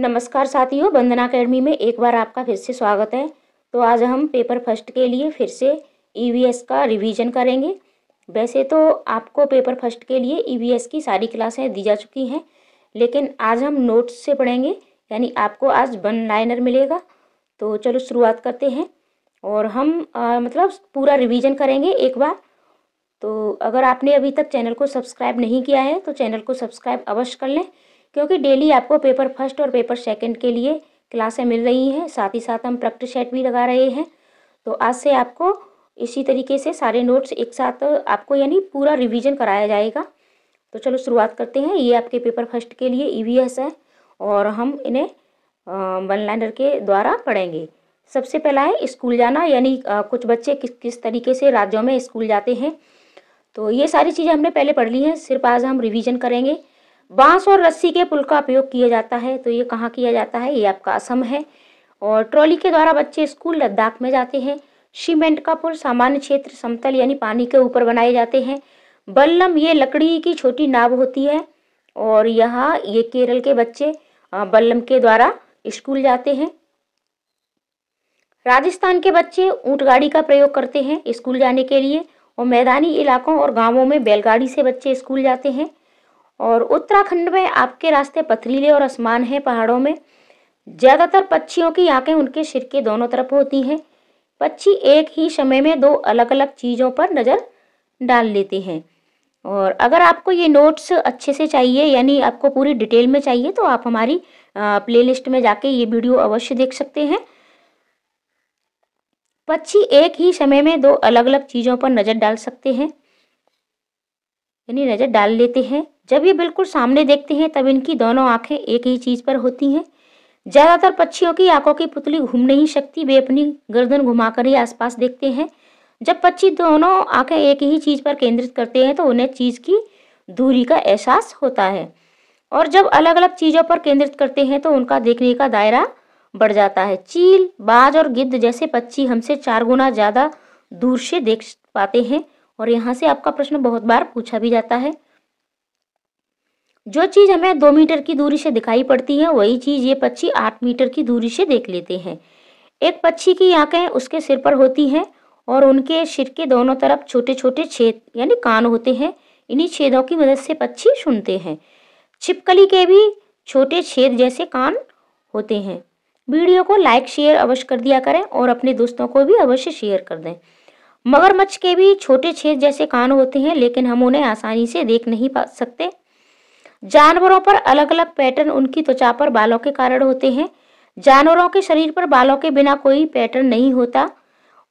नमस्कार साथियों बंदना अकेडमी में एक बार आपका फिर से स्वागत है तो आज हम पेपर फर्स्ट के लिए फिर से ईवीएस e का रिवीजन करेंगे वैसे तो आपको पेपर फर्स्ट के लिए ईवीएस e की सारी क्लासें दी जा चुकी हैं लेकिन आज हम नोट्स से पढ़ेंगे यानी आपको आज वन लाइनर मिलेगा तो चलो शुरुआत करते हैं और हम आ, मतलब पूरा रिवीजन करेंगे एक बार तो अगर आपने अभी तक चैनल को सब्सक्राइब नहीं किया है तो चैनल को सब्सक्राइब अवश्य कर लें क्योंकि डेली आपको पेपर फर्स्ट और पेपर सेकेंड के लिए क्लासें मिल रही हैं साथ ही साथ हम प्रैक्टिस सेट भी लगा रहे हैं तो आज से आपको इसी तरीके से सारे नोट्स एक साथ आपको यानी पूरा रिवीजन कराया जाएगा तो चलो शुरुआत करते हैं ये आपके पेपर फर्स्ट के लिए एस e है और हम इन्हें वन लाइनर के द्वारा पढ़ेंगे सबसे पहला है स्कूल जाना यानी कुछ बच्चे किस किस तरीके से राज्यों में स्कूल जाते हैं तो ये सारी चीज़ें हमने पहले पढ़ ली हैं सिर्फ आज हम रिवीजन करेंगे बांस और रस्सी के पुल का उपयोग किया जाता है तो ये कहाँ किया जाता है ये आपका असम है और ट्रॉली के द्वारा बच्चे स्कूल लद्दाख में जाते हैं सीमेंट का पुल सामान्य क्षेत्र समतल यानी पानी के ऊपर बनाए जाते हैं बल्लम ये लकड़ी की छोटी नाव होती है और यहाँ ये केरल के बच्चे बल्लम के द्वारा स्कूल जाते हैं राजस्थान के बच्चे ऊँट गाड़ी का प्रयोग करते हैं स्कूल जाने के लिए और मैदानी इलाकों और गांवों में बैलगाड़ी से बच्चे स्कूल जाते हैं और उत्तराखंड में आपके रास्ते पथरीले और आसमान है पहाड़ों में ज़्यादातर पक्षियों की आँखें उनके सिर के दोनों तरफ होती हैं पक्षी एक ही समय में दो अलग अलग चीज़ों पर नज़र डाल लेते हैं और अगर आपको ये नोट्स अच्छे से चाहिए यानी आपको पूरी डिटेल में चाहिए तो आप हमारी प्लेलिस्ट में जाके ये वीडियो अवश्य देख सकते हैं पक्षी एक ही समय में दो अलग अलग चीज़ों पर नज़र डाल सकते हैं यानी नज़र डाल लेते हैं जब ये बिल्कुल सामने देखते हैं तब इनकी दोनों आंखें एक ही चीज पर होती हैं ज़्यादातर पक्षियों की आंखों की पुतली घूम नहीं सकती वे अपनी गर्दन घुमाकर ही आसपास देखते हैं जब पक्षी दोनों आंखें एक ही चीज़ पर केंद्रित करते हैं तो उन्हें चीज़ की दूरी का एहसास होता है और जब अलग अलग चीज़ों पर केंद्रित करते हैं तो उनका देखने का दायरा बढ़ जाता है चील बाज और गिद्ध जैसे पक्षी हमसे चार गुना ज़्यादा दूर से देख पाते हैं और यहाँ से आपका प्रश्न बहुत बार पूछा भी जाता है जो चीज़ हमें दो मीटर की दूरी से दिखाई पड़ती है वही चीज़ ये पक्षी आठ मीटर की दूरी से देख लेते हैं एक पक्षी की आंखें उसके सिर पर होती हैं और उनके सिर के दोनों तरफ छोटे छोटे छेद यानी कान होते हैं इन्हीं छेदों की मदद से पक्षी सुनते हैं छिपकली के भी छोटे छेद जैसे कान होते हैं वीडियो को लाइक शेयर अवश्य कर दिया करें और अपने दोस्तों को भी अवश्य शेयर कर दें मगरमच्छ के भी छोटे छेद जैसे कान होते हैं लेकिन हम उन्हें आसानी से देख नहीं पा सकते जानवरों पर अलग अलग पैटर्न उनकी त्वचा पर बालों के कारण होते हैं जानवरों के शरीर पर बालों के बिना कोई पैटर्न नहीं होता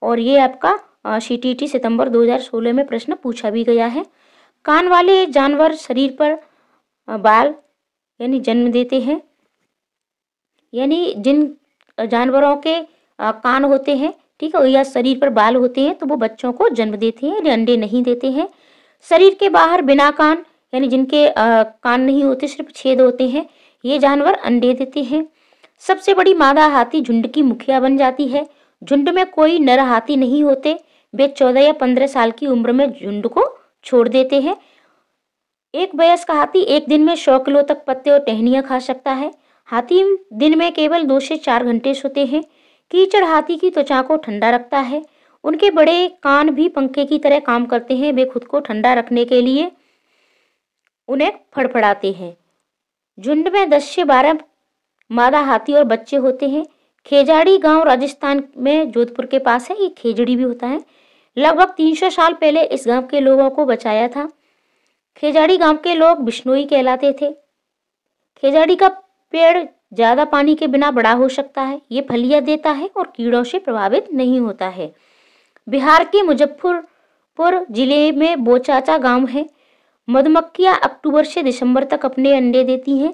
और ये आपका सी टी सितंबर 2016 में प्रश्न पूछा भी गया है कान वाले जानवर शरीर पर बाल यानी जन्म देते हैं यानी जिन जानवरों के कान होते हैं ठीक है या शरीर पर बाल होते हैं तो वो बच्चों को जन्म देते हैं यानी अंडे नहीं देते हैं शरीर के बाहर बिना कान यानी जिनके आ, कान नहीं होते सिर्फ छेद होते हैं ये जानवर अंडे देते हैं सबसे बड़ी मादा हाथी झुंड की मुखिया बन जाती है झुंड में कोई नर हाथी नहीं होते वे चौदह या पंद्रह साल की उम्र में झुंड को छोड़ देते हैं एक का हाथी एक दिन में सौ किलो तक पत्ते और टहनियाँ खा सकता है हाथी दिन में केवल दो से चार घंटे सोते हैं कीचड़ हाथी की त्वचा को ठंडा रखता है उनके बड़े कान भी पंखे की तरह काम करते हैं वे खुद को ठंडा रखने के लिए उन्हें फड़फड़ाते हैं झुंड में दस से बारह मादा हाथी और बच्चे होते हैं खेजाड़ी गांव राजस्थान में जोधपुर के पास है ये खेजड़ी भी होता है लगभग 300 साल पहले इस गांव के लोगों को बचाया था खेजाड़ी गांव के लोग बिश्नोई कहलाते थे खेजाड़ी का पेड़ ज़्यादा पानी के बिना बड़ा हो सकता है ये फलिया देता है और कीड़ों से प्रभावित नहीं होता है बिहार के मुजफ्फरपुर जिले में बोचाचा गांव है मधुमक्खियां अक्टूबर से दिसंबर तक अपने अंडे देती हैं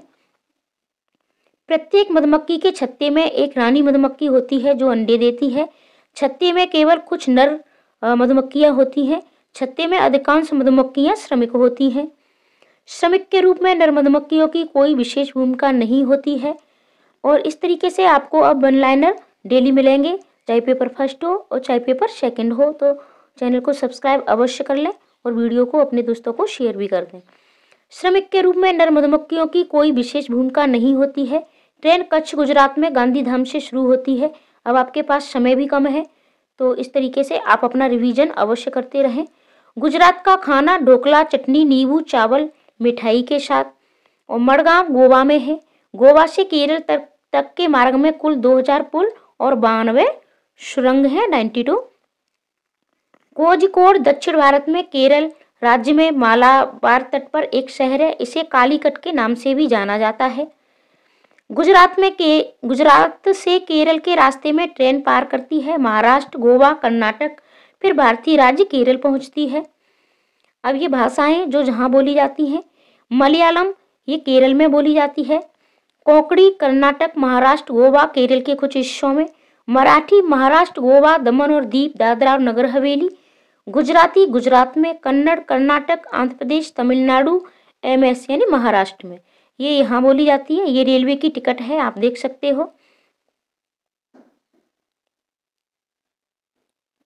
प्रत्येक मधुमक्खी के छत्ते में एक रानी मधुमक्खी होती है जो अंडे देती है छत्ते में केवल कुछ नर मधुमक्खियाँ होती हैं छत्ते में अधिकांश मधुमक्खियाँ श्रमिक होती हैं श्रमिक के रूप में नर मधुमक्खियों की कोई विशेष भूमिका नहीं होती है और इस तरीके से आपको अब वन लाइनर डेली मिलेंगे चाहे पेपर फर्स्ट हो और चाहे पेपर सेकेंड हो तो चैनल को सब्सक्राइब अवश्य कर लें और वीडियो को अपने दोस्तों को शेयर भी कर दें श्रमिक के रूप में नर मधुमक्खियों की कोई विशेष भूमिका नहीं होती है ट्रेन कच्छ गुजरात में गांधी धाम से शुरू होती है अब आपके पास समय भी कम है तो इस तरीके से आप अपना रिवीजन अवश्य करते रहें गुजरात का खाना ढोकला चटनी नींबू चावल मिठाई के साथ और मड़गांव गोवा में है गोवा से केरल तक तक के मार्ग में कुल 2000 पुल और बानवे सुरंग हैं 92 कोजिकोड दक्षिण भारत में केरल राज्य में मालाबार तट पर एक शहर है इसे कालीकट के नाम से भी जाना जाता है गुजरात में के गुजरात से केरल के रास्ते में ट्रेन पार करती है महाराष्ट्र गोवा कर्नाटक फिर भारतीय राज्य केरल पहुंचती है अब ये भाषाएं जो जहाँ बोली जाती हैं मलयालम ये केरल में बोली जाती है कोकड़ी कर्नाटक महाराष्ट्र गोवा केरल के कुछ हिस्सों में मराठी महाराष्ट्र गोवा दमन और दीप दादरा और नगर हवेली गुजराती गुजरात में कन्नड़ कर्नाटक आंध्र प्रदेश तमिलनाडु एम एस यानी महाराष्ट्र में ये यहाँ बोली जाती है ये रेलवे की टिकट है आप देख सकते हो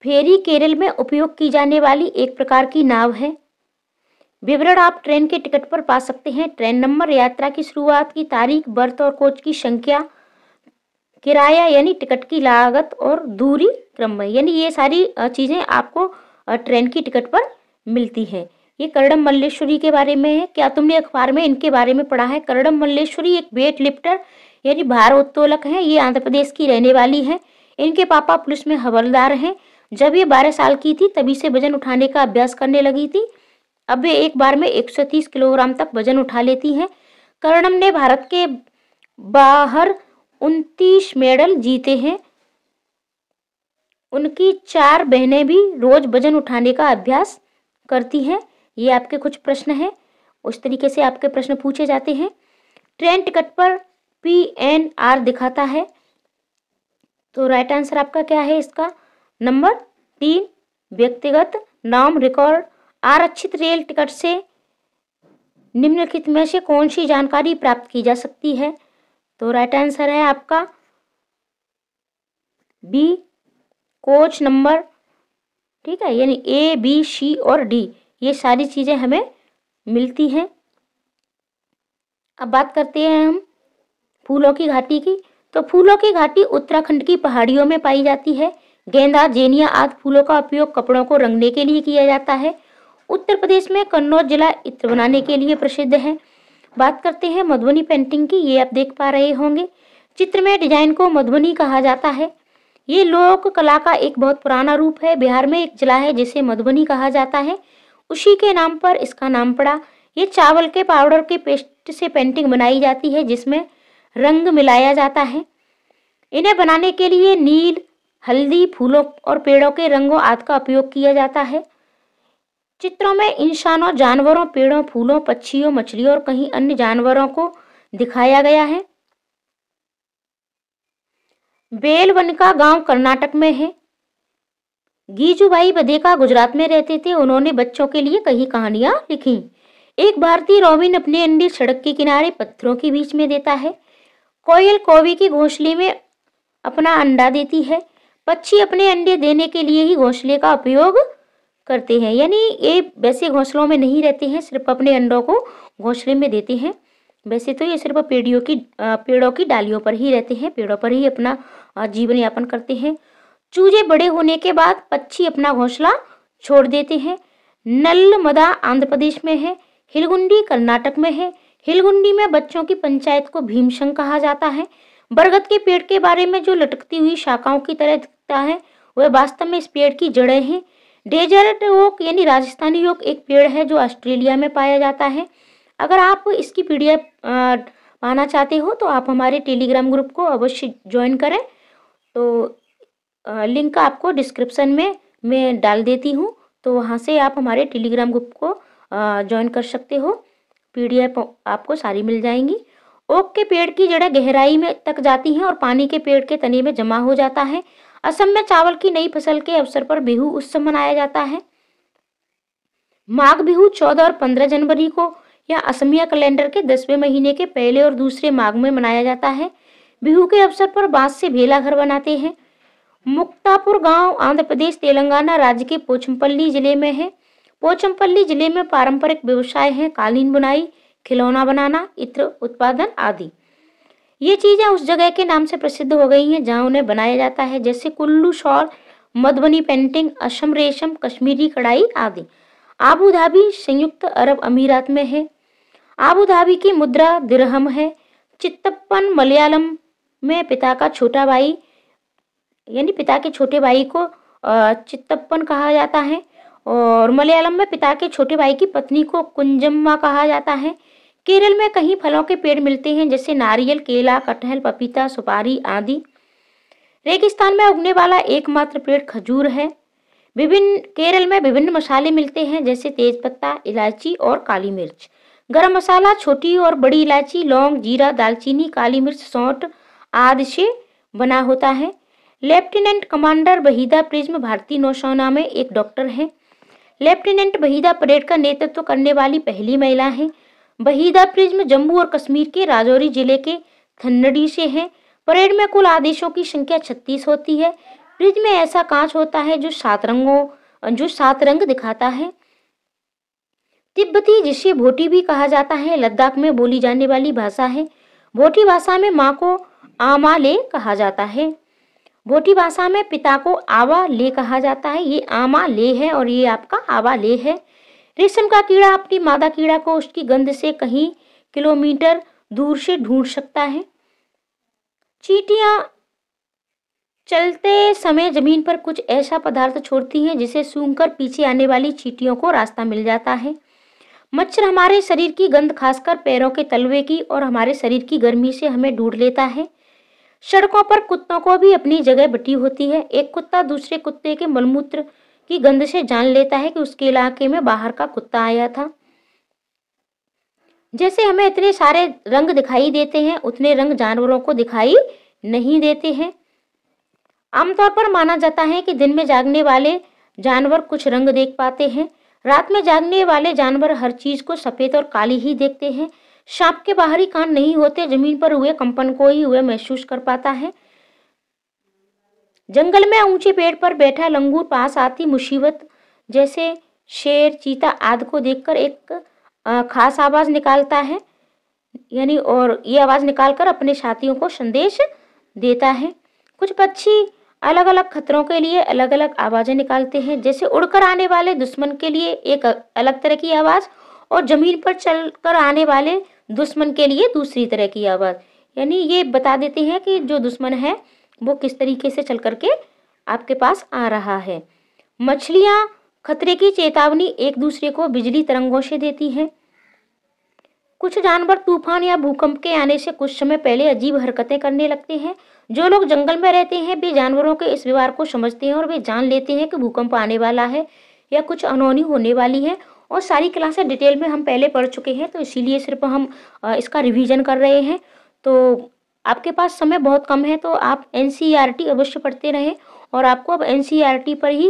फेरी केरल में उपयोग की जाने वाली एक प्रकार की नाव है विवरण आप ट्रेन के टिकट पर पा सकते हैं ट्रेन नंबर यात्रा की शुरुआत की तारीख बर्थ और कोच की संख्या किराया यानी टिकट की लागत और दूरी क्रम में यानी ये सारी चीज़ें आपको ट्रेन की टिकट पर मिलती है ये करडम मल्लेश्वरी के बारे में है क्या तुमने अखबार में इनके बारे में पढ़ा है करडम मल्लेश्वरी एक वेट लिफ्टर यानी भार उत्तोलक हैं ये आंध्र प्रदेश की रहने वाली हैं इनके पापा पुलिस में हवलदार हैं जब ये बारह साल की थी तभी से वजन उठाने का अभ्यास करने लगी थी अब वे एक बार में एक किलोग्राम तक वजन उठा लेती हैं करणम ने भारत के बाहर उनतीस मेडल जीते हैं उनकी चार बहनें भी रोज वजन उठाने का अभ्यास करती हैं ये आपके कुछ प्रश्न हैं उस तरीके से आपके प्रश्न पूछे जाते हैं ट्रेन टिकट पर पी एन आर दिखाता है तो राइट आंसर आपका क्या है इसका नंबर तीन व्यक्तिगत नाम रिकॉर्ड आरक्षित रेल टिकट से निम्नलिखित में से कौन सी जानकारी प्राप्त की जा सकती है तो राइट आंसर है आपका बी कोच नंबर ठीक है यानी ए बी सी और डी ये सारी चीज़ें हमें मिलती हैं अब बात करते हैं हम फूलों की घाटी की तो फूलों की घाटी उत्तराखंड की पहाड़ियों में पाई जाती है गेंदा जेनिया आदि फूलों का उपयोग कपड़ों को रंगने के लिए किया जाता है उत्तर प्रदेश में कन्नौज जिला इत्र बनाने के लिए प्रसिद्ध है बात करते हैं मधुबनी पेंटिंग की ये आप देख पा रहे होंगे चित्र में डिजाइन को मधुबनी कहा जाता है ये लोक कला का एक बहुत पुराना रूप है बिहार में एक जिला है जिसे मधुबनी कहा जाता है उसी के नाम पर इसका नाम पड़ा ये चावल के पाउडर के पेस्ट से पेंटिंग बनाई जाती है जिसमें रंग मिलाया जाता है इन्हें बनाने के लिए नील हल्दी फूलों और पेड़ों के रंगों आदि का उपयोग किया जाता है चित्रों में इंसानों जानवरों पेड़ों फूलों पक्षियों मछलियों और कहीं अन्य जानवरों को दिखाया गया है बेलवन का गांव कर्नाटक में है गीजूबाई बदेका गुजरात में रहते थे उन्होंने बच्चों के लिए कई कहानियां लिखी एक भारतीय रोमिन अपने अंडे सड़क के किनारे पत्थरों के बीच में देता है कोयल कोवी के घोंसले में अपना अंडा देती है पक्षी अपने अंडे देने के लिए ही घोंसले का उपयोग करते हैं यानी ये वैसे घोंसलों में नहीं रहते हैं सिर्फ अपने अंडों को घोंसले में देते हैं वैसे तो ये सिर्फ पेड़ियों की पेड़ों की डालियों पर ही रहते हैं पेड़ों पर ही अपना जीवन यापन करते हैं चूजे बड़े होने के बाद पक्षी अपना घोंसला छोड़ देते हैं नल मदा आंध्र प्रदेश में है हिलगुंडी कर्नाटक में है हिलगुंडी में बच्चों की पंचायत को भीमशंग कहा जाता है बरगद के पेड़ के बारे में जो लटकती हुई शाखाओं की तरह दिखता है वह वास्तव में इस पेड़ की जड़ें हैं डेजर्ट ओक यानी राजस्थानी ओक एक पेड़ है जो ऑस्ट्रेलिया में पाया जाता है अगर आप इसकी पीडीएफ पाना चाहते हो तो आप हमारे टेलीग्राम ग्रुप को अवश्य ज्वाइन करें तो लिंक आपको डिस्क्रिप्सन में मैं डाल देती हूँ तो वहाँ से आप हमारे टेलीग्राम ग्रुप को ज्वाइन कर सकते हो पीडीएफ आपको सारी मिल जाएंगी ओक के पेड़ की जड़ें गहराई में तक जाती हैं और पानी के पेड़ के तने में जमा हो जाता है असम में चावल की नई फसल के अवसर पर बिहू उत्सव मनाया जाता है माघ बिहू चौदह और पंद्रह जनवरी को या असमिया कैलेंडर के दसवें महीने के पहले और दूसरे माघ में मनाया जाता है बिहू के अवसर पर बांस से भेला घर बनाते हैं मुक्तापुर गांव आंध्र प्रदेश तेलंगाना राज्य के पोचमपल्ली जिले में है पोचमपल्ली जिले में पारंपरिक व्यवसाय है कालीन बुनाई खिलौना बनाना इत्र उत्पादन आदि ये चीज़ें उस जगह के नाम से प्रसिद्ध हो गई हैं जहां उन्हें बनाया जाता है जैसे कुल्लू शॉल मधुबनी पेंटिंग असम रेशम कश्मीरी कढ़ाई आदि आबू धाबी संयुक्त अरब अमीरात में है आबू धाबी की मुद्रा दिरहम है चित्तप्पन मलयालम मैं पिता का छोटा भाई यानी पिता के छोटे भाई को चित्तप्पन कहा जाता है और मलयालम में पिता के छोटे भाई की पत्नी को कुंजम्मा कहा जाता है केरल में कई फलों के पेड़ मिलते हैं जैसे नारियल केला कटहल पपीता सुपारी आदि रेगिस्तान में उगने वाला एकमात्र पेड़ खजूर है विभिन्न केरल में विभिन्न मसाले मिलते हैं जैसे तेज़पत्ता इलायची और काली मिर्च गरम मसाला छोटी और बड़ी इलायची लौंग जीरा दालचीनी काली मिर्च सौंठ आदि से बना होता है लेफ्टिनेंट कमांडर वहीदा प्रिज्म भारतीय नौसेना में एक डॉक्टर है लेफ्टिनेंट वहीदा परेड का नेतृत्व तो करने वाली पहली महिला है वहीदा प्रिज्म जम्मू और कश्मीर के राजौरी जिले के थन्नडी से है परेड में कुल आदेशों की संख्या छत्तीस होती है प्रिज्म में ऐसा कांच होता है जो सात रंगों जो सात रंग दिखाता है तिब्बती जिसे भोटी भी कहा जाता है लद्दाख में बोली जाने वाली भाषा है भोटी भाषा में माँ को आमाले कहा जाता है भोटी भाषा में पिता को आवा ले कहा जाता है ये आमा ले है और ये आपका आवा ले है रेशम का कीड़ा अपनी मादा कीड़ा को उसकी गंध से कहीं किलोमीटर दूर से ढूंढ सकता है चीटियाँ चलते समय जमीन पर कुछ ऐसा पदार्थ छोड़ती हैं जिसे सूंघकर पीछे आने वाली चीटियों को रास्ता मिल जाता है मच्छर हमारे शरीर की गंध खासकर पैरों के तलवे की और हमारे शरीर की गर्मी से हमें ढूंढ लेता है सड़कों पर कुत्तों को भी अपनी जगह बटी होती है एक कुत्ता दूसरे कुत्ते के मलमूत्र की गंध से जान लेता है कि उसके इलाके में बाहर का कुत्ता आया था जैसे हमें इतने सारे रंग दिखाई देते हैं उतने रंग जानवरों को दिखाई नहीं देते हैं आमतौर पर माना जाता है कि दिन में जागने वाले जानवर कुछ रंग देख पाते हैं रात में जागने वाले जानवर हर चीज़ को सफ़ेद और काली ही देखते हैं सांप के बाहरी कान नहीं होते जमीन पर हुए कंपन को ही हुए महसूस कर पाता है जंगल में ऊंचे पेड़ पर बैठा लंगूर पास आती मुसीबत जैसे शेर चीता आदि को देखकर एक खास आवाज़ निकालता है यानी और ये आवाज़ निकालकर अपने साथियों को संदेश देता है कुछ पक्षी अलग अलग खतरों के लिए अलग अलग आवाज़ें निकालते हैं जैसे उड़कर आने वाले दुश्मन के लिए एक अलग तरह की आवाज़ और ज़मीन पर चलकर आने वाले दुश्मन के लिए दूसरी तरह की आवाज़ यानी ये बता देते हैं कि जो दुश्मन है वो किस तरीके से चल करके आपके पास आ रहा है मछलियां खतरे की चेतावनी एक दूसरे को बिजली तरंगों से देती हैं कुछ जानवर तूफान या भूकंप के आने से कुछ समय पहले अजीब हरकतें करने लगते हैं जो लोग जंगल में रहते हैं वे जानवरों के इस व्यवहार को समझते हैं और वे जान लेते हैं कि भूकंप आने वाला है या कुछ अनहोनी होने वाली है और सारी क्लासें डिटेल में हम पहले पढ़ चुके हैं तो इसीलिए सिर्फ हम इसका रिवीजन कर रहे हैं तो आपके पास समय बहुत कम है तो आप एन e अवश्य पढ़ते रहें और आपको अब एन e पर ही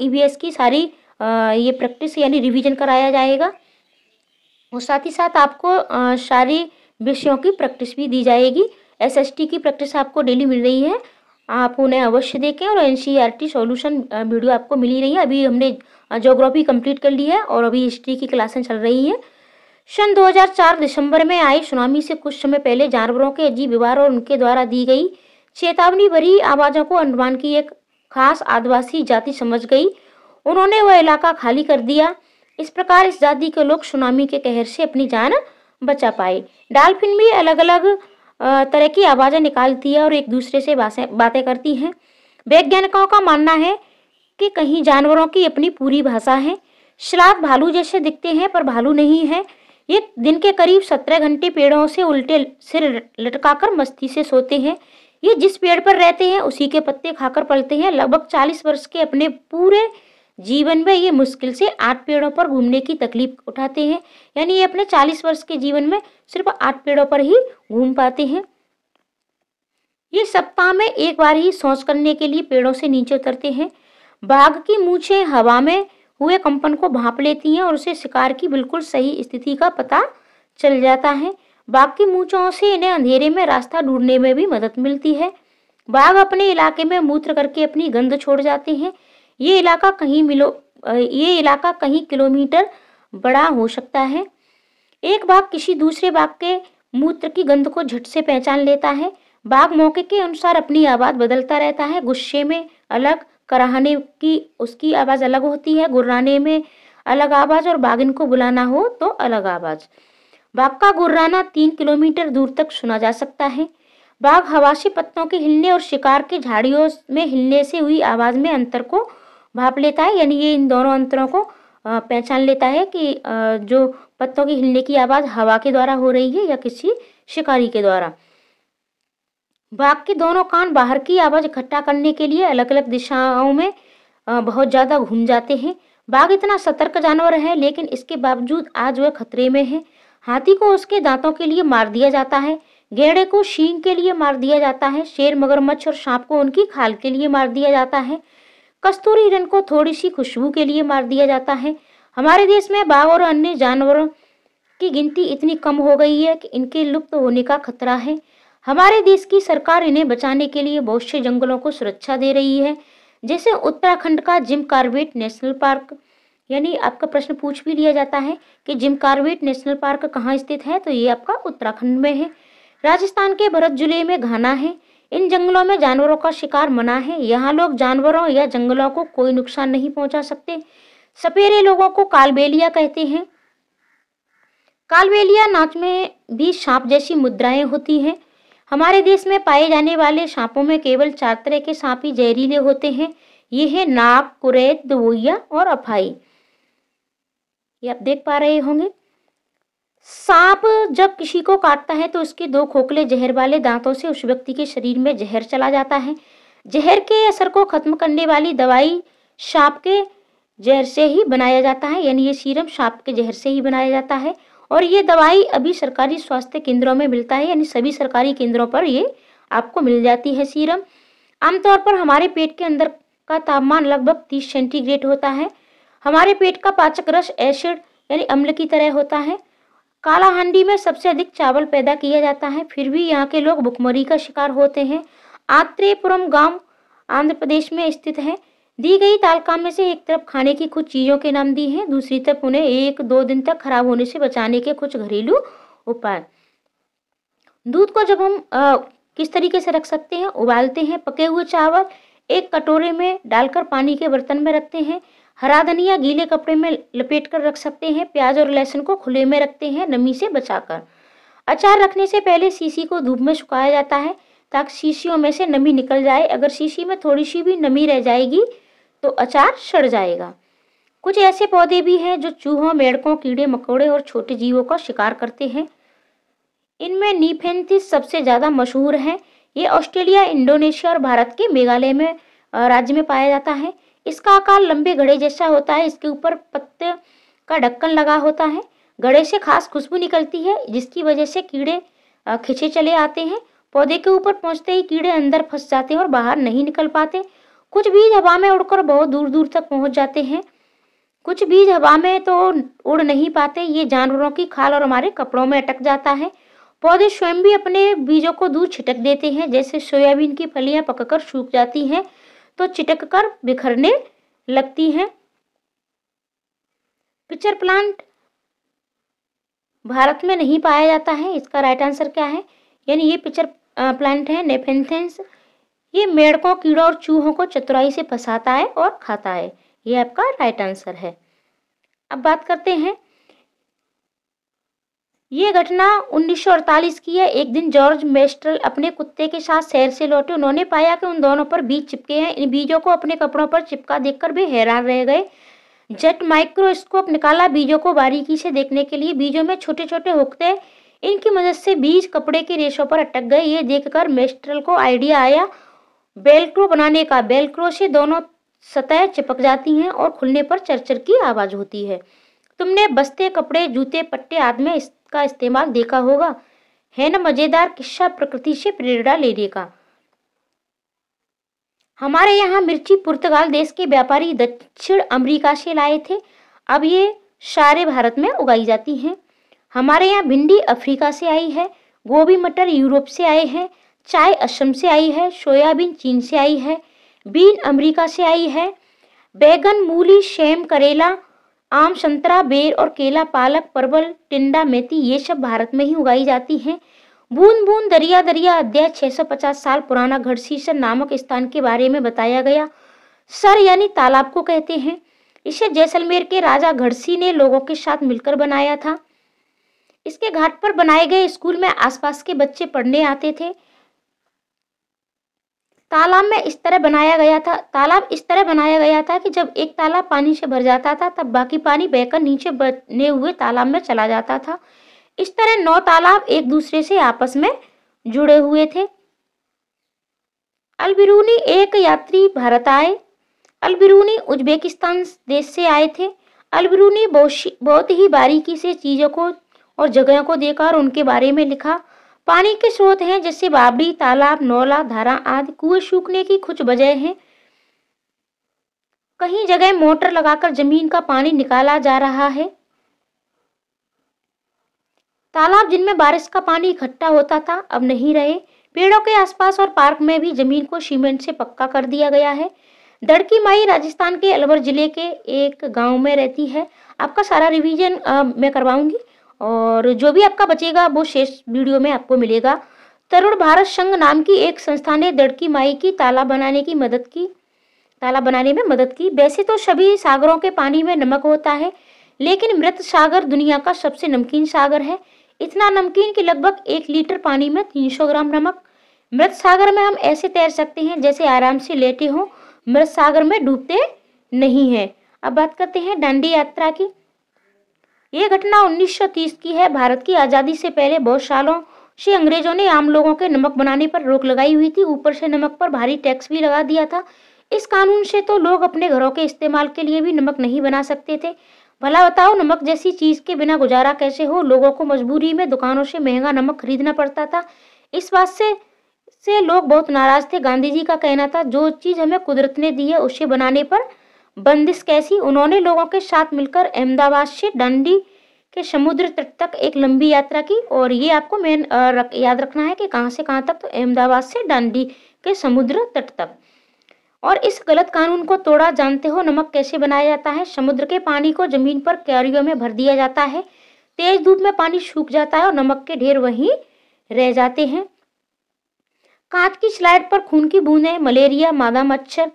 ई e की सारी ये प्रैक्टिस यानी रिवीजन कराया जाएगा और साथ ही साथ आपको सारी विषयों की प्रैक्टिस भी दी जाएगी एसएसटी की प्रैक्टिस आपको डेली मिल रही है आप उन्हें अवश्य देखें और N C R T solution video आपको मिली रही है अभी हमने जोग्राफी हाँ, कंप्लीट कर ली है और अभी हिस्ट्री की क्लासें चल रही है सन 2004 दिसंबर में आए सुनामी से कुछ समय पहले जानवरों के अजीब व्यवहार और उनके द्वारा दी गई चेतावनी भरी आवाज़ों को अंडमान की एक खास आदिवासी जाति समझ गई उन्होंने वह इलाका खाली कर दिया इस प्रकार इस जाति के लोग सुनामी के कहर से अपनी जान बचा पाए डाल्फिन भी अलग अलग तरह की आवाज़ें निकालती है और एक दूसरे से बातें करती हैं वैज्ञानिकों का मानना है कि कहीं जानवरों की अपनी पूरी भाषा है श्राद्ध भालू जैसे दिखते हैं पर भालू नहीं है ये दिन के करीब सत्रह घंटे पेड़ों से उल्टे सिर लटकाकर मस्ती से सोते हैं ये जिस पेड़ पर रहते हैं उसी के पत्ते खाकर पलते हैं लगभग चालीस वर्ष के अपने पूरे जीवन में ये मुश्किल से आठ पेड़ों पर घूमने की तकलीफ उठाते हैं यानी ये अपने चालीस वर्ष के जीवन में सिर्फ आठ पेड़ों पर ही घूम पाते हैं ये सप्ताह में एक बार ही शौच करने के लिए पेड़ों से नीचे उतरते हैं बाघ की मूछे हवा में हुए कंपन को भाप लेती हैं और उसे शिकार की बिल्कुल सही स्थिति का पता चल जाता है बाघ की मूछों से इन्हें अंधेरे में रास्ता ढूंढने में भी मदद मिलती है बाघ अपने इलाके में मूत्र करके अपनी गंध छोड़ जाते हैं ये इलाका कहीं मिलो ये इलाका कहीं किलोमीटर बड़ा हो सकता है एक बाघ किसी दूसरे बाघ के मूत्र की गंध को झट से पहचान लेता है बाघ मौके के अनुसार अपनी आवाज़ बदलता रहता है गुस्से में अलग कराहने की उसकी आवाज़ अलग होती है गुर्राने में अलग आवाज़ और बागिन को बुलाना हो तो अलग आवाज़ बाघ का गुर्राना तीन किलोमीटर दूर तक सुना जा सकता है बाघ हवासी पत्तों के हिलने और शिकार की झाड़ियों में हिलने से हुई आवाज़ में अंतर को भाप लेता है यानी ये इन दोनों अंतरों को पहचान लेता है कि जो पत्तों के हिलने की आवाज़ हवा के द्वारा हो रही है या किसी शिकारी के द्वारा बाघ के दोनों कान बाहर की आवाज़ इकट्ठा करने के लिए अलग अलग दिशाओं में बहुत ज़्यादा घूम जाते हैं बाघ इतना सतर्क जानवर है लेकिन इसके बावजूद आज वह खतरे में है हाथी को उसके दांतों के लिए मार दिया जाता है गेड़े को शींग के लिए मार दिया जाता है शेर मगरमच्छ और सांप को उनकी खाल के लिए मार दिया जाता है कस्तूरी हिरन को थोड़ी सी खुशबू के लिए मार दिया जाता है हमारे देश में बाघ और अन्य जानवरों की गिनती इतनी कम हो गई है कि इनके लुप्त होने का खतरा है हमारे देश की सरकार इन्हें बचाने के लिए बहुत से जंगलों को सुरक्षा दे रही है जैसे उत्तराखंड का जिम कार्बेट नेशनल पार्क यानी आपका प्रश्न पूछ भी लिया जाता है कि जिम कार्बेट नेशनल पार्क कहाँ स्थित है तो ये आपका उत्तराखंड में है राजस्थान के भरत जिले में घाना है इन जंगलों में जानवरों का शिकार मना है यहाँ लोग जानवरों या जंगलों को कोई नुकसान नहीं पहुँचा सकते सपेरे लोगों को कालबेलिया कहते हैं कालबेलिया नाच में भी सांप जैसी मुद्राएं होती हैं हमारे देश में पाए जाने वाले सांपों में केवल चार तरह के सांप ही जहरीले होते हैं ये है नाप कुरैत दुबोया और अफाई ये आप देख पा रहे होंगे सांप जब किसी को काटता है तो उसके दो खोखले जहर वाले दांतों से उस व्यक्ति के शरीर में जहर चला जाता है जहर के असर को खत्म करने वाली दवाई सांप के जहर से ही बनाया जाता है यानी ये सीरम सांप के जहर से ही बनाया जाता है और ये दवाई अभी सरकारी स्वास्थ्य केंद्रों में मिलता है यानी सभी सरकारी केंद्रों पर ये आपको मिल जाती है सीरम आमतौर पर हमारे पेट के अंदर का तापमान लगभग तीस सेंटीग्रेड होता है हमारे पेट का पाचक रस एसिड यानी अम्ल की तरह होता है काला हांडी में सबसे अधिक चावल पैदा किया जाता है फिर भी यहाँ के लोग भुखमरी का शिकार होते हैं आत्रेपुरम गांव आंध्र प्रदेश में स्थित है दी गई तालिका में से एक तरफ खाने की कुछ चीज़ों के नाम दिए हैं दूसरी तरफ उन्हें एक दो दिन तक खराब होने से बचाने के कुछ घरेलू उपाय दूध को जब हम आ, किस तरीके से रख सकते हैं उबालते हैं पके हुए चावल एक कटोरे में डालकर पानी के बर्तन में रखते हैं हरा धनिया गीले कपड़े में लपेट कर रख सकते हैं प्याज और लहसुन को खुले में रखते हैं नमी से बचाकर अचार रखने से पहले सीसी को धूप में सुखाया जाता है ताकि शीशियों में से नमी निकल जाए अगर शीशी में थोड़ी सी भी नमी रह जाएगी तो अचार सड़ जाएगा कुछ ऐसे पौधे भी हैं जो चूहों मेड़कों कीड़े मकोड़े और छोटे जीवों का शिकार करते हैं इनमें नीफेंथिस सबसे ज़्यादा मशहूर हैं ये ऑस्ट्रेलिया इंडोनेशिया और भारत के मेघालय में राज्य में पाया जाता है इसका आकार लंबे घड़े जैसा होता है इसके ऊपर पत्ते का ढक्कन लगा होता है घड़े से खास खुशबू निकलती है जिसकी वजह से कीड़े खिंचे चले आते हैं पौधे के ऊपर पहुंचते ही कीड़े अंदर फंस जाते हैं और बाहर नहीं निकल पाते कुछ बीज हवा में उड़कर बहुत दूर दूर तक पहुंच जाते हैं कुछ बीज हवा में तो उड़ नहीं पाते ये जानवरों की खाल और हमारे कपड़ों में अटक जाता है पौधे स्वयं भी अपने बीजों को दूर छिटक देते हैं जैसे सोयाबीन की फलियां पककर सूख जाती हैं तो चिटक कर बिखरने लगती हैं पिक्चर प्लांट भारत में नहीं पाया जाता है इसका राइट आंसर क्या है यानी ये पिक्चर प्लांट है नेफेंथेंस ये मेड़कों कीड़ों और चूहों को चतुराई से फंसाता है और खाता है ये आपका राइट आंसर है अब बात करते हैं ये घटना 1948 की है एक दिन जॉर्ज मेस्ट्रल अपने कुत्ते के साथ शहर से लौटे उन्होंने पाया कि उन दोनों पर बीज चिपके हैं इन बीजों को अपने कपड़ों पर चिपका देखकर भी हैरान रह गए जेट माइक्रोस्कोप निकाला बीजों को बारीकी से देखने के लिए बीजों में छोटे छोटे हुक्ते इनकी मदद से बीज कपड़े के रेशों पर अटक गए ये देखकर मेस्ट्रल को आइडिया आया बेलक्रो बनाने का बेलक्रो से दोनों सतह चिपक जाती हैं और खुलने पर चरचर की आवाज़ होती है तुमने बस्ते कपड़े जूते पट्टे आदि में इसका इस्तेमाल देखा होगा है ना मज़ेदार किस्सा प्रकृति से प्रेरणा लेने का हमारे यहाँ मिर्ची पुर्तगाल देश के व्यापारी दक्षिण अमेरिका से लाए थे अब ये सारे भारत में उगाई जाती हैं हमारे यहाँ भिंडी अफ्रीका से आई है गोभी मटर यूरोप से आए हैं चाय असम से आई है सोयाबीन चीन से आई है बीन अमेरिका से आई है बैगन मूली शेम करेला आम संतरा बेर और केला पालक परवल टिंडा मेथी ये सब भारत में ही उगाई जाती हैं बूंद बूंद दरिया दरिया अध्याय 650 साल पुराना घड़सीसर नामक स्थान के बारे में बताया गया सर यानी तालाब को कहते हैं इसे जैसलमेर के राजा घड़सी ने लोगों के साथ मिलकर बनाया था इसके घाट पर बनाए गए स्कूल में आसपास के बच्चे पढ़ने आते थे तालाब में इस तरह बनाया गया था तालाब इस तरह बनाया गया था कि जब एक तालाब पानी से भर जाता था तब बाकी पानी बहकर नीचे बने हुए तालाब में चला जाता था इस तरह नौ तालाब एक दूसरे से आपस में जुड़े हुए थे अलबिरूनी एक यात्री भारत आए अलबिरूनी उज्बेकिस्तान देश से आए थे अलबिरूनी बहुत ही बारीकी से चीज़ों को और जगह को देखा और उनके बारे में लिखा पानी के स्रोत हैं जैसे बाबरी तालाब नौला धारा आदि कुएं सूखने की कुछ वजह है कहीं जगह मोटर लगाकर जमीन का पानी निकाला जा रहा है तालाब जिनमें बारिश का पानी इकट्ठा होता था अब नहीं रहे पेड़ों के आसपास और पार्क में भी जमीन को सीमेंट से पक्का कर दिया गया है दड़की माई राजस्थान के अलवर जिले के एक गांव में रहती है आपका सारा रिवीजन मैं करवाऊंगी और जो भी आपका बचेगा वो शेष वीडियो में आपको मिलेगा तरुण भारत संघ नाम की एक संस्था ने दड़की माई की ताला बनाने की मदद की ताला बनाने में मदद की वैसे तो सभी सागरों के पानी में नमक होता है लेकिन मृत सागर दुनिया का सबसे नमकीन सागर है इतना नमकीन कि लगभग एक लीटर पानी में सौ ग्राम नमक मृत सागर में हम ऐसे तैर सकते हैं जैसे आराम से लेटे हों मृत सागर में डूबते नहीं हैं अब बात करते हैं डांडी यात्रा की ये घटना 1930 की है भारत की आज़ादी से पहले बहुत सालों से अंग्रेजों ने आम लोगों के नमक बनाने पर रोक लगाई हुई थी ऊपर से नमक पर भारी टैक्स भी लगा दिया था इस कानून से तो लोग अपने घरों के इस्तेमाल के लिए भी नमक नहीं बना सकते थे भला बताओ नमक जैसी चीज़ के बिना गुजारा कैसे हो लोगों को मजबूरी में दुकानों से महंगा नमक खरीदना पड़ता था इस बात से से लोग बहुत नाराज़ थे गांधी जी का कहना था जो चीज़ हमें कुदरत ने दी है उसे बनाने पर बंदिश कैसी उन्होंने लोगों के साथ मिलकर अहमदाबाद से डंडी के समुद्र तट तक एक लंबी यात्रा की और ये आपको मेन रक, याद रखना है कि कहाँ से कहाँ तक तो अहमदाबाद से डंडी के समुद्र तट तक और इस गलत कानून को तोड़ा जानते हो नमक कैसे बनाया जाता है समुद्र के पानी को जमीन पर क्यारियों में भर दिया जाता है तेज धूप में पानी सूख जाता है और नमक के ढेर वही रह जाते हैं कांच की स्लाइड पर खून की बूंदें मलेरिया मादा मच्छर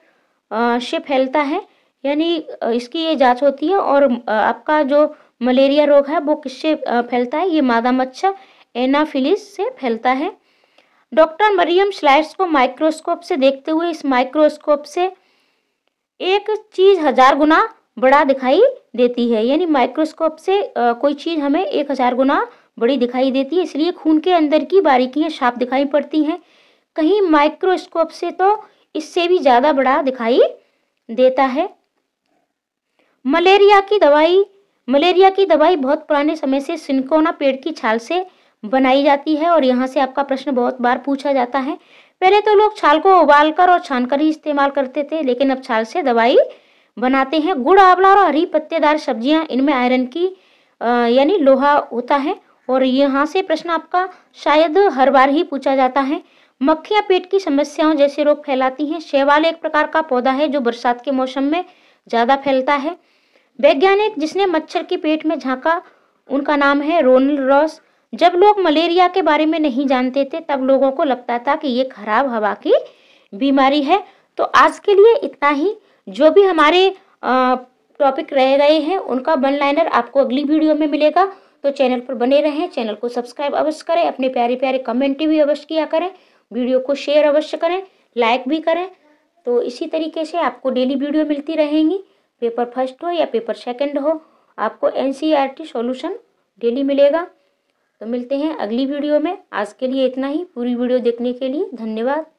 से फैलता है यानी इसकी ये जांच होती है और आपका जो मलेरिया रोग है वो किससे फैलता है ये मादा मच्छर एनाफिलिस से फैलता है डॉक्टर मरियम स्लाइड्स को माइक्रोस्कोप से देखते हुए इस माइक्रोस्कोप से एक चीज़ हज़ार गुना बड़ा दिखाई देती है यानी माइक्रोस्कोप से कोई चीज़ हमें एक हज़ार गुना बड़ी दिखाई देती है इसलिए खून के अंदर की बारीकियाँ साफ दिखाई पड़ती हैं कहीं माइक्रोस्कोप से तो इससे भी ज़्यादा बड़ा दिखाई देता है मलेरिया की दवाई मलेरिया की दवाई बहुत पुराने समय से सिंकोना पेड़ की छाल से बनाई जाती है और यहाँ से आपका प्रश्न बहुत बार पूछा जाता है पहले तो लोग छाल को उबालकर और छानकर ही इस्तेमाल करते थे लेकिन अब छाल से दवाई बनाते हैं गुड़ आंवला और हरी पत्तेदार सब्ज़ियाँ इनमें आयरन की यानी लोहा होता है और यहाँ से प्रश्न आपका शायद हर बार ही पूछा जाता है मक्खियाँ पेट की समस्याओं जैसे रोग फैलाती हैं शैवाल एक प्रकार का पौधा है जो बरसात के मौसम में ज़्यादा फैलता है वैज्ञानिक जिसने मच्छर के पेट में झांका उनका नाम है रोनल रॉस जब लोग मलेरिया के बारे में नहीं जानते थे तब लोगों को लगता था कि ये खराब हवा की बीमारी है तो आज के लिए इतना ही जो भी हमारे टॉपिक रह गए हैं उनका वन लाइनर आपको अगली वीडियो में मिलेगा तो चैनल पर बने रहें चैनल को सब्सक्राइब अवश्य करें अपने प्यारे प्यारे कमेंट भी अवश्य किया करें वीडियो को शेयर अवश्य करें लाइक भी करें तो इसी तरीके से आपको डेली वीडियो मिलती रहेंगी पेपर फर्स्ट हो या पेपर सेकंड हो आपको N C R T solution daily मिलेगा तो मिलते हैं अगली वीडियो में आज के लिए इतना ही पूरी वीडियो देखने के लिए धन्यवाद